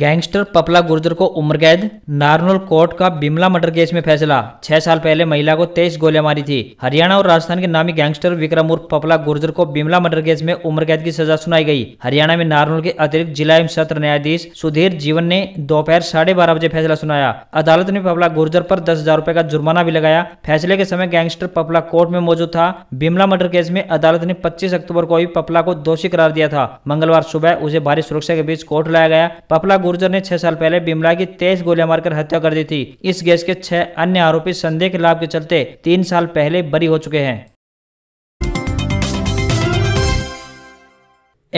gangster Papla Gurjar को उम्र कैद नारनोल कोर्ट का बिमला मर्डर केस में फैसला छह साल पहले महिला को तेईस गोलियां मारी थी हरियाणा और राजस्थान के नामी गैंगस्टर विक्रम उर्फ पपला गुर्जर को बिमला मर्डर केस में उम्र कैद की सजा सुनाई गई हरियाणा में नारनोल के अतिरिक्त जिला एवं सत्र न्यायाधीश सुधीर जीवन ने दोपहर साढ़े बारह बजे फैसला सुनाया अदालत ने पपला गुर्जर पर दस हजार का जुर्माना भी लगाया फैसले के समय गैंगस्टर पपला कोर्ट में मौजूद था बिमला मर्डर केस में अदालत ने पच्चीस अक्टूबर को ही पपला को दोषी करार दिया था मंगलवार सुबह उसे भारी सुरक्षा के बीच कोर्ट लाया गया पपला गुर्जर ने छह साल पहले बिमला की तेईस गोलियां मारकर हत्या कर दी थी इस गैस के छह अन्य आरोपी संदेह के लाभ के चलते तीन साल पहले बरी हो चुके हैं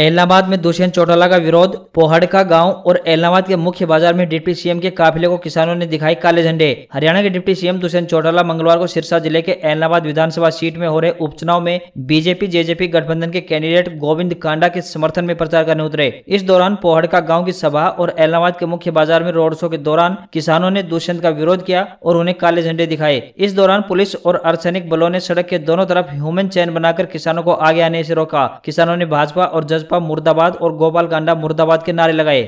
एलनाबाद में दुष्यंत चौटाला का विरोध पोहड़का गांव और एलनाबाद के मुख्य बाजार में डिप्टी सीएम के काफिले को किसानों ने दिखाई काले झंडे हरियाणा के डिप्टी सीएम दुष्यंत चौटाला मंगलवार को सिरसा जिले के एलनाबाद विधानसभा सीट में हो रहे उपचुनाव में बीजेपी जेजेपी गठबंधन के कैंडिडेट गोविंद कांडा के समर्थन में प्रचार करने उतरे इस दौरान पोहड़का गाँव की सभा और एलनाबाद के मुख्य बाजार में रोड शो के दौरान किसानों ने दुष्यंत का विरोध किया और उन्हें काले झंडे दिखाए इस दौरान पुलिस और अर्धसैनिक बलों ने सड़क के दोनों तरफ ह्यूमन चैन बनाकर किसानों को आगे आने से रोका किसानों ने भाजपा और जज जजपा मुर्दाबाद और गोपाल गांडा मुर्दाबाद के नारे लगाए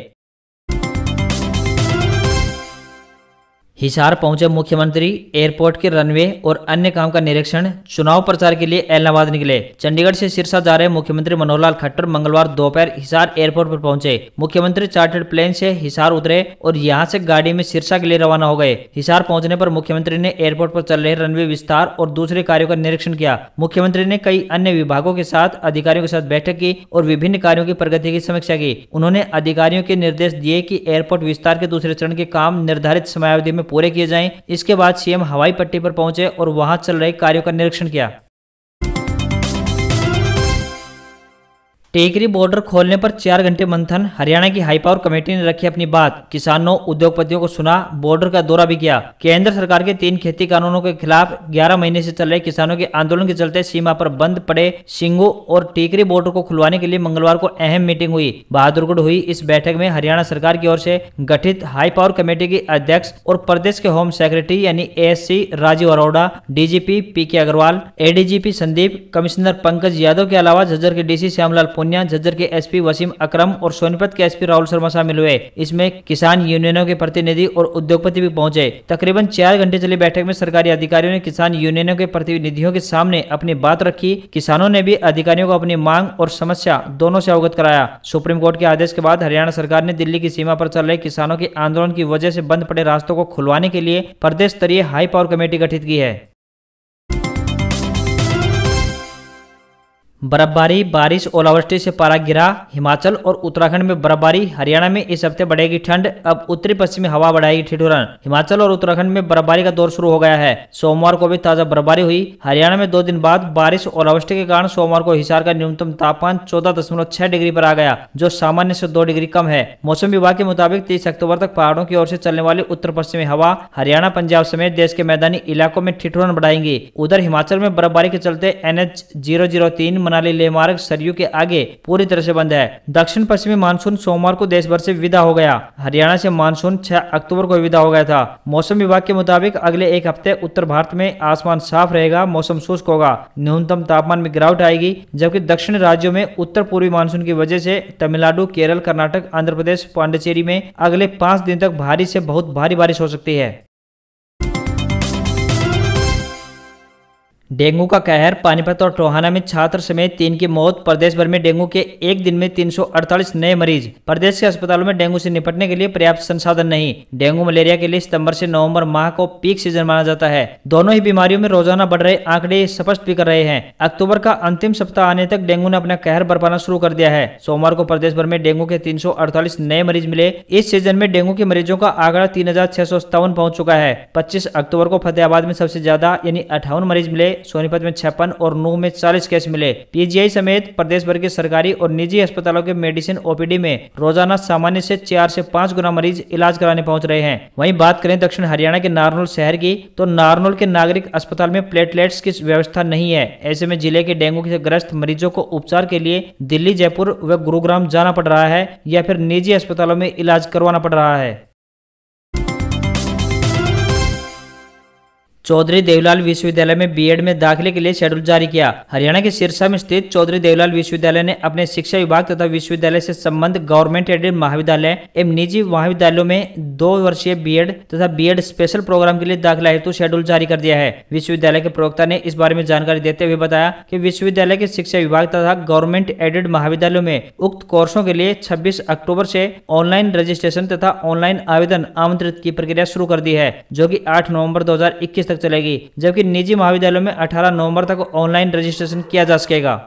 हिसार पहुंचे मुख्यमंत्री एयरपोर्ट के रनवे और अन्य काम का निरीक्षण चुनाव प्रचार के लिए एलनाबाद निकले चंडीगढ़ से सिरसा जा रहे मुख्यमंत्री मनोहर लाल खट्टर मंगलवार दोपहर हिसार एयरपोर्ट पर पहुंचे मुख्यमंत्री चार्टर्ड प्लेन से हिसार उतरे और यहां से गाड़ी में सिरसा के लिए रवाना हो गए हिसार पहुँचने आरोप मुख्यमंत्री ने एयरपोर्ट आरोप चल रहे रनवे विस्तार और दूसरे कार्यो का निरीक्षण किया मुख्यमंत्री ने कई अन्य विभागों के साथ अधिकारियों के साथ बैठक की और विभिन्न कार्यो की प्रगति की समीक्षा की उन्होंने अधिकारियों के निर्देश दिए की एयरपोर्ट विस्तार के दूसरे चरण के काम निर्धारित समयावधि में पूरे किए जाएं इसके बाद सीएम हवाई पट्टी पर पहुंचे और वहां चल रहे कार्यों का निरीक्षण किया टेकरी बॉर्डर खोलने पर चार घंटे मंथन हरियाणा की हाई पावर कमेटी ने रखी अपनी बात किसानों उद्योगपतियों को सुना बॉर्डर का दौरा भी किया केंद्र सरकार के तीन खेती कानूनों के खिलाफ 11 महीने से चल रहे किसानों के आंदोलन के चलते सीमा पर बंद पड़े सिंगू और टेकरी बॉर्डर को खुलवाने के लिए मंगलवार को अहम मीटिंग हुई बहादुरगढ़ हुई इस बैठक में हरियाणा सरकार की ओर से गठित हाई पावर कमेटी के अध्यक्ष और प्रदेश के होम सेक्रेटरी यानी S Rajeev Arora DGP P K Agarwal ADGP Sandeep commissioner Pankaj Yadav के अलावा झज्जर के डीसी श्यामलाल पुनिया झज्जर के एसपी वसीम अकरम और सोनीपत के एसपी राहुल शर्मा शामिल हुए इसमें किसान यूनियनों के प्रतिनिधि और उद्योगपति भी पहुंचे तकरीबन चार घंटे चली बैठक में सरकारी अधिकारियों ने किसान यूनियनों के प्रतिनिधियों के सामने अपनी बात रखी किसानों ने भी अधिकारियों को अपनी मांग और समस्या दोनों ऐसी अवगत कराया सुप्रीम कोर्ट के आदेश के बाद हरियाणा सरकार ने दिल्ली की सीमा आरोप चल रहे किसानों के आंदोलन की वजह ऐसी बंद पड़े रास्तों को खुलवाने के लिए प्रदेश स्तरीय हाई पावर कमेटी गठित की है बर्फबारी बारिश और ओलावृष्टि से पारा गिरा हिमाचल और उत्तराखंड में बर्फबारी हरियाणा में इस हफ्ते बढ़ेगी ठंड अब उत्तरी पश्चिमी हवा बढ़ाएगी ठिठुरन हिमाचल और उत्तराखंड में बर्फबारी का दौर शुरू हो गया है सोमवार को भी ताजा बर्फबारी हुई हरियाणा में दो दिन बाद बारिश और ओलावृष्टि के कारण सोमवार को हिसार का न्यूनतम तापमान चौदह डिग्री पर आ गया जो सामान्य से दो डिग्री कम है मौसम विभाग के मुताबिक तीस अक्टूबर तक पहाड़ों की ओर से चलने वाली उत्तर पश्चिमी हवा हरियाणा पंजाब समेत देश के मैदानी इलाकों में ठिठुरन बढ़ाएंगी उधर हिमाचल में बर्फबारी के चलते एन एच मनाली ले मार्ग सरयू के आगे पूरी तरह से बंद है दक्षिण पश्चिमी मानसून सोमवार को देश भर से विदा हो गया हरियाणा से मानसून 6 अक्टूबर को विदा हो गया था मौसम विभाग के मुताबिक अगले एक हफ्ते उत्तर भारत में आसमान साफ रहेगा मौसम शुष्क होगा न्यूनतम तापमान में गिरावट आएगी जबकि दक्षिण राज्यों में उत्तर पूर्वी मानसून की वजह से तमिलनाडु केरल कर्नाटक आंध्र प्रदेश पांडिचेरी में अगले पाँच दिन तक भारी से बहुत भारी बारिश हो सकती है डेंगू का कहर पानीपत और टोहाना में छात्र समेत तीन की मौत प्रदेश भर में डेंगू के एक दिन में 348 नए मरीज प्रदेश के अस्पतालों में डेंगू से निपटने के लिए पर्याप्त संसाधन नहीं डेंगू मलेरिया के लिए सितंबर से नवंबर माह को पीक सीजन माना जाता है दोनों ही बीमारियों में रोजाना बढ़ रहे आंकड़े स्पष्ट भी कर रहे हैं अक्टूबर का अंतिम सप्ताह आने तक डेंगू ने अपना कहर बरपाना शुरू कर दिया है सोमवार को प्रदेश भर में डेंगू के तीन नए मरीज मिले इस सीजन में डेंगू के मरीजों का आंकड़ा तीन पहुंच चुका है पच्चीस अक्टूबर को फतेहाबाद में सबसे ज्यादा यानी अठावन मरीज मिले सोनीपत में छप्पन और नू में चालीस केस मिले पीजीआई समेत प्रदेश भर के सरकारी और निजी अस्पतालों के मेडिसिन ओपीडी में रोजाना सामान्य से चार से पाँच गुना मरीज इलाज कराने पहुँच रहे हैं वही बात करें दक्षिण हरियाणा के नारनौल शहर की तो नारनौल के नागरिक अस्पताल में प्लेटलेट्स की व्यवस्था नहीं है ऐसे में जिले के डेंगू से ग्रस्त मरीजों को उपचार के लिए दिल्ली जयपुर व गुरुग्राम जाना पड़ रहा है या फिर निजी अस्पतालों में इलाज करवाना पड़ रहा है चौधरी देवलाल विश्वविद्यालय में बीएड में दाखिले के लिए शेड्यूल जारी किया हरियाणा के सिरसा में स्थित चौधरी देवलाल विश्वविद्यालय ने अपने शिक्षा विभाग तथा विश्वविद्यालय से संबंध गवर्नमेंट एडेड महाविद्यालय एवं निजी महाविद्यालयों में दो वर्षीय बीएड तथा बीएड स्पेशल प्रोग्राम के लिए दाखिला हेतु शेड्यूल जारी कर दिया है विश्वविद्यालय के प्रवक्ता ने इस बारे में जानकारी देते हुए बताया की विश्वविद्यालय के शिक्षा विभाग तथा गवर्नमेंट एडेड महाविद्यालयों में उक्त कोर्सों के लिए छब्बीस अक्टूबर ऐसी ऑनलाइन रजिस्ट्रेशन तथा ऑनलाइन आवेदन आमंत्रित की प्रक्रिया शुरू कर दी है जो की आठ नवम्बर दो तक तक चलेगी जबकि निजी महाविद्यालयों में अठारह नवंबर तक ऑनलाइन रजिस्ट्रेशन किया जा सकेगा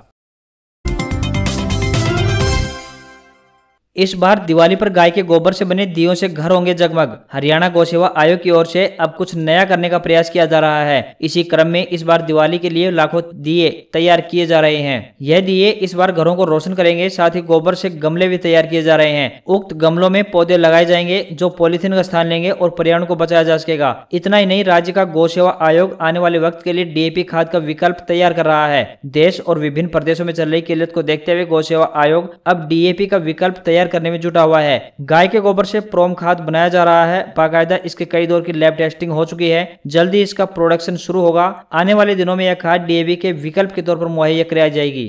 इस बार दिवाली पर गाय के गोबर से बने दीयों से घर होंगे जगमग हरियाणा गौसेवा आयोग की ओर से अब कुछ नया करने का प्रयास किया जा रहा है इसी क्रम में इस बार दिवाली के लिए लाखों दिए तैयार किए जा रहे हैं यह दिए इस बार घरों को रोशन करेंगे साथ ही गोबर से गमले भी तैयार किए जा रहे हैं उक्त गमलों में पौधे लगाए जाएंगे जो पॉलिथीन का स्थान लेंगे और पर्यावरण को बचाया जा सकेगा इतना ही नहीं राज्य का गौसेवा आयोग आने वाले वक्त के लिए डीएपी खाद का विकल्प तैयार कर रहा है देश और विभिन्न प्रदेशों में चल रही किल्लत को देखते हुए गौसेवा आयोग अब डीएपी का विकल्प तैयार तैयार करने में जुटा हुआ है गाय के गोबर से प्रोम खाद बनाया जा रहा है बाकायदा इसके कई दौर की लैब टेस्टिंग हो चुकी है जल्दी इसका प्रोडक्शन शुरू होगा आने वाले दिनों में यह खाद डीएवी के विकल्प के तौर पर मुहैया कराई जाएगी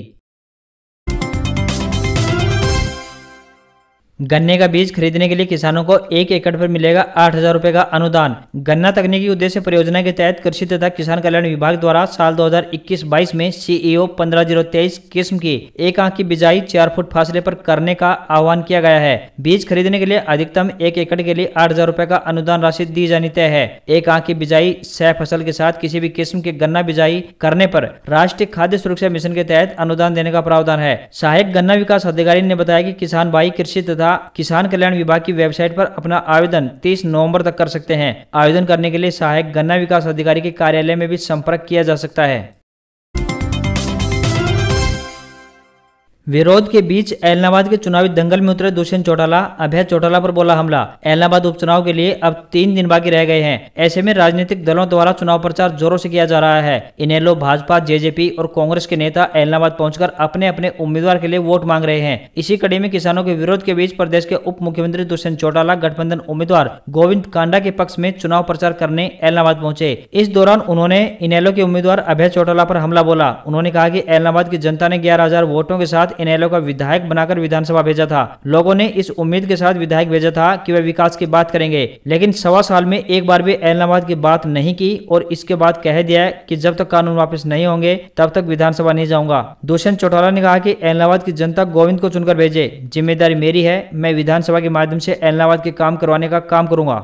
गन्ने का बीज खरीदने के लिए किसानों को एक एकड़ पर मिलेगा आठ हजार रूपए का अनुदान गन्ना तकनीकी उद्देश्य परियोजना के तहत कृषि तथा किसान कल्याण विभाग द्वारा साल 2021-22 में सीईओ e तेईस किस्म की एक आंख की बिजाई चार फुट फासले पर करने का आह्वान किया गया है बीज खरीदने के लिए अधिकतम एक एकड़ के लिए आठ हजार का अनुदान राशि दी जानी तय है एक आंख की बिजाई सह फसल के साथ किसी भी किस्म के गन्ना बिजाई करने आरोप राष्ट्रीय खाद्य सुरक्षा मिशन के तहत अनुदान देने का प्रावधान है सहायक गन्ना विकास अधिकारी ने बताया की किसान भाई कृषि तथा या किसान कल्याण विभाग की वेबसाइट पर अपना आवेदन तीस नवंबर तक कर सकते हैं आवेदन करने के लिए सहायक गन्ना विकास अधिकारी के कार्यालय में भी संपर्क किया जा सकता है विरोध के बीच एलनाबाद के चुनावी दंगल में उतरे दुष्यंत चौटाला अभय चौटाला पर बोला हमला एलनाबाद उपचुनाव के लिए अब तीन दिन बाकी रह गए हैं ऐसे में राजनीतिक दलों द्वारा चुनाव प्रचार जोरों से किया जा रहा है लोग भाजपा जेजेपी और कांग्रेस के नेता एलनाबाद पहुंचकर अपने अपने उम्मीदवार के लिए वोट मांग रहे हैं इसी कड़ी में किसानों के विरोध के बीच प्रदेश के उप मुख्यमंत्री दुष्यंत चौटाला गठबंधन उम्मीदवार गोविंद कांडा के पक्ष में चुनाव प्रचार करने एलनाबाद पहुंचे इस दौरान उन्होंने इनेलो के उम्मीदवार अभय चौटाला पर हमला बोला उन्होंने कहा की एलनाबाद की जनता ने ग्यारह वोटों के साथ इनेलो का विधायक बनाकर विधानसभा भेजा था लोगों ने इस उम्मीद के साथ विधायक भेजा था कि वे विकास की बात करेंगे लेकिन सवा साल में एक बार भी एलनाबाद की बात नहीं की और इसके बाद कह दिया कि जब तक कानून वापस नहीं होंगे तब तक विधानसभा नहीं जाऊंगा दुष्यंत चौटाला ने कहा की एलनाबाद की जनता गोविंद को चुनकर भेजे जिम्मेदारी मेरी है मैं विधानसभा के माध्यम ऐसी एलनाबाद के काम करवाने का काम करूंगा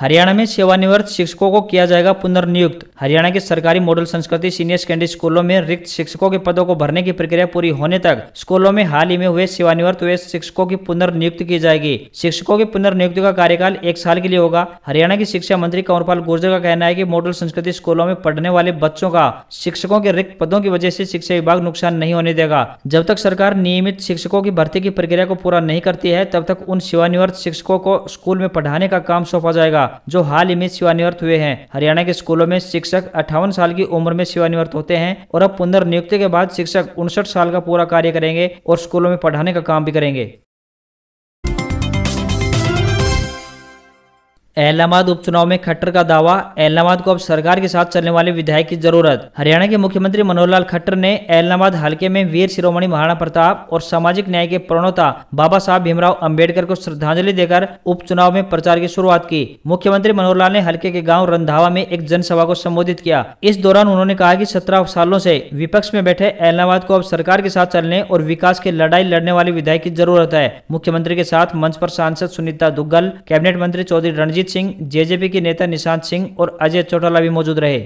हरियाणा में सेवानिवृत्त शिक्षकों को किया जाएगा पुनर्नियुक्त हरियाणा के सरकारी मॉडल संस्कृति सीनियर सेकेंडरी स्कूलों में रिक्त शिक्षकों के पदों को भरने की प्रक्रिया पूरी होने तक स्कूलों में हाल ही में हुए सेवानिवृत्त हुए शिक्षकों की पुनर्नियुक्ति की जाएगी शिक्षकों की पुनर्नियुक्ति का कार्यकाल एक साल के लिए होगा हरियाणा के शिक्षा मंत्री कंवरपाल गुर्जर का कहना है की मॉडल संस्कृति स्कूलों में पढ़ने वाले बच्चों का शिक्षकों के रिक्त पदों की वजह ऐसी शिक्षा विभाग नुकसान नहीं होने देगा जब तक सरकार नियमित शिक्षकों की भर्ती की प्रक्रिया को पूरा नहीं करती है तब तक उन सेवानिवृत्त शिक्षकों को स्कूल में पढ़ाने का काम सौंपा जाएगा जो हाल ही में सेवानिवृत्त हुए हैं हरियाणा के स्कूलों में शिक्षक अठावन साल की उम्र में सेवानिवृत्त होते हैं और अब पुनर्नियुक्ति के बाद शिक्षक उनसठ साल का पूरा कार्य करेंगे और स्कूलों में पढ़ाने का काम भी करेंगे एलामाद उपचुनाव में खट्टर का दावा अहलाबाद को अब सरकार के साथ चलने वाले विधायक की जरूरत हरियाणा के मुख्यमंत्री मनोहर लाल खट्टर ने एलामाद हलके में वीर शिरोमणि महाराणा प्रताप और सामाजिक न्याय के प्रणोता बाबा साहब भीमराव अम्बेडकर को श्रद्धांजलि देकर उपचुनाव में प्रचार की शुरुआत की मुख्यमंत्री मनोहर लाल ने हल्के के गाँव रंधावा में एक जनसभा को संबोधित किया इस दौरान उन्होंने कहा की सत्रह सालों ऐसी विपक्ष में बैठे एलामाद को अब सरकार के साथ चलने और विकास की लड़ाई लड़ने वाले विधायक की जरूरत है मुख्यमंत्री के साथ मंच आरोप सांसद सुनीता दुग्गल कैबिनेट मंत्री चौधरी रणजीत गुरजीत सिंह जेजेपी के नेता निशांत सिंह और अजय चौटाला भी मौजूद रहे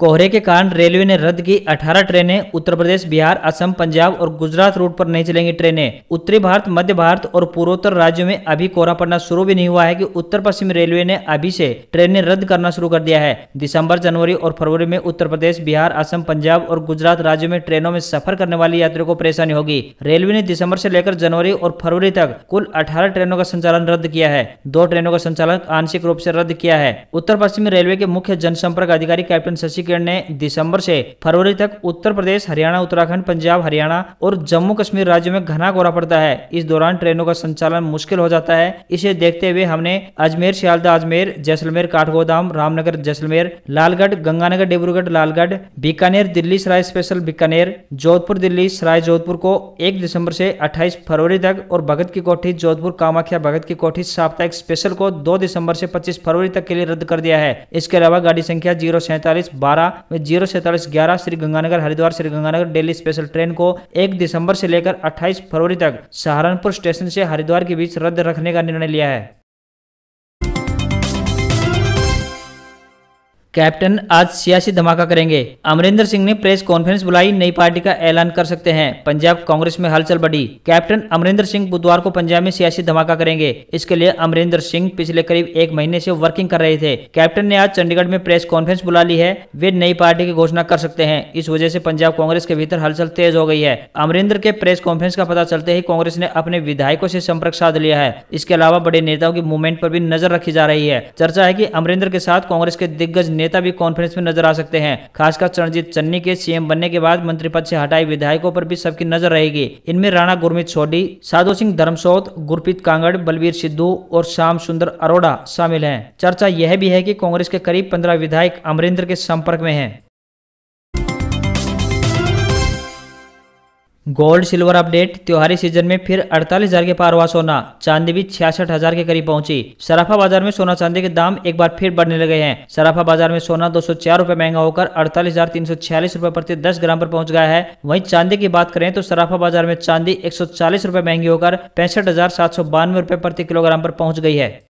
कोहरे के कारण रेलवे ने रद्द की 18 ट्रेनें उत्तर प्रदेश बिहार असम पंजाब और गुजरात रूट पर नहीं चलेंगी ट्रेनें उत्तरी भारत मध्य भारत और पूर्वोत्तर राज्यों में अभी कोहरा पड़ना शुरू भी नहीं हुआ है कि उत्तर पश्चिम रेलवे ने अभी से ट्रेनें रद्द करना शुरू कर दिया है दिसंबर जनवरी और फरवरी में उत्तर प्रदेश बिहार असम पंजाब और गुजरात राज्यों में ट्रेनों में सफर करने वाली यात्रियों को परेशानी होगी रेलवे ने दिसंबर ऐसी लेकर जनवरी और फरवरी तक कुल अठारह ट्रेनों का संचालन रद्द किया है दो ट्रेनों का संचालन आंशिक रूप ऐसी रद्द किया है उत्तर पश्चिम रेलवे के मुख्य जनसंपर्क अधिकारी कैप्टन शशि किरण ने दिसंबर से फरवरी तक उत्तर प्रदेश हरियाणा उत्तराखंड पंजाब हरियाणा और जम्मू कश्मीर राज्य में घना कोहरा पड़ता है इस दौरान ट्रेनों का संचालन मुश्किल हो जाता है इसे देखते हुए हमने अजमेर श्यालदा अजमेर जैसलमेर काठगोदाम रामनगर जैसलमेर लालगढ़ गंगानगर डिब्रूगढ़ लालगढ़ बीकानेर दिल्ली सराय स्पेशल बीकानेर जोधपुर दिल्ली सराय जोधपुर को एक दिसंबर से अट्ठाईस फरवरी तक और भगत की कोठी जोधपुर कामाख्या भगत की कोठी साप्ताहिक स्पेशल को दो दिसंबर से पच्चीस फरवरी तक के लिए रद्द कर दिया है इसके अलावा गाड़ी संख्या जीरो सैंतालीस बारह बारह जीरो सैतालीस ग्यारह Shri Ganganagar Haridwar Shri Ganganagar daily special train को एक दिसंबर से लेकर अट्ठाईस फरवरी तक सहारनपुर स्टेशन से हरिद्वार के बीच रद्द रखने का निर्णय लिया है कैप्टन आज सियासी धमाका करेंगे अमरिंदर सिंह ने प्रेस कॉन्फ्रेंस बुलाई नई पार्टी का ऐलान कर सकते हैं पंजाब कांग्रेस में हलचल बढ़ी कैप्टन अमरिंदर सिंह बुधवार को पंजाब में सियासी धमाका करेंगे इसके लिए अमरिंदर सिंह पिछले करीब एक महीने से वर्किंग कर रहे थे कैप्टन ने आज चंडीगढ़ में प्रेस कॉन्फ्रेंस बुला ली है वे नई पार्टी की घोषणा कर सकते हैं इस वजह ऐसी पंजाब कांग्रेस के भीतर हलचल तेज हो गई है अमरिंदर के प्रेस कॉन्फ्रेंस का पता चलते ही कांग्रेस ने अपने विधायकों ऐसी संपर्क साध लिया है इसके अलावा बड़े नेताओं की मूवमेंट पर भी नजर रखी जा रही है चर्चा है की अमरिंदर के साथ कांग्रेस के दिग्गज नेता भी कॉन्फ्रेंस में नजर आ सकते हैं खासकर चरणजीत चन्नी के सीएम बनने के बाद मंत्री पद से हटाए विधायकों पर भी सबकी नजर रहेगी इनमें राणा गुरमीत सोडी साधु सिंह धर्मसोत गुरप्रीत कांगड़ बलबीर सिद्धू और श्याम सुंदर अरोड़ा शामिल है चर्चा यह भी है की कांग्रेस के करीब पंद्रह विधायक अमरिंदर के संपर्क में है गोल्ड सिल्वर अपडेट त्योहारी सीजन में फिर अड़तालीस हजार के हुआ सोना चांदी भी छियासठ हजार के करीब पहुंची सराफा बाजार में सोना चांदी के दाम एक बार फिर बढ़ने लगे हैं सराफा बाजार में सोना दो सौ चार महंगा होकर अड़तालीस हजार तीन सौ छियालीस रूपए प्रति दस ग्राम पर पहुंच गया है वहीं चांदी की बात करें तो सराफा बाजार में चांदी एक सौ चालीस रूपए महंगी होकर पैंसठ हजार सात सौ बानवे प्रति किलोग्राम पर पहुँच गई है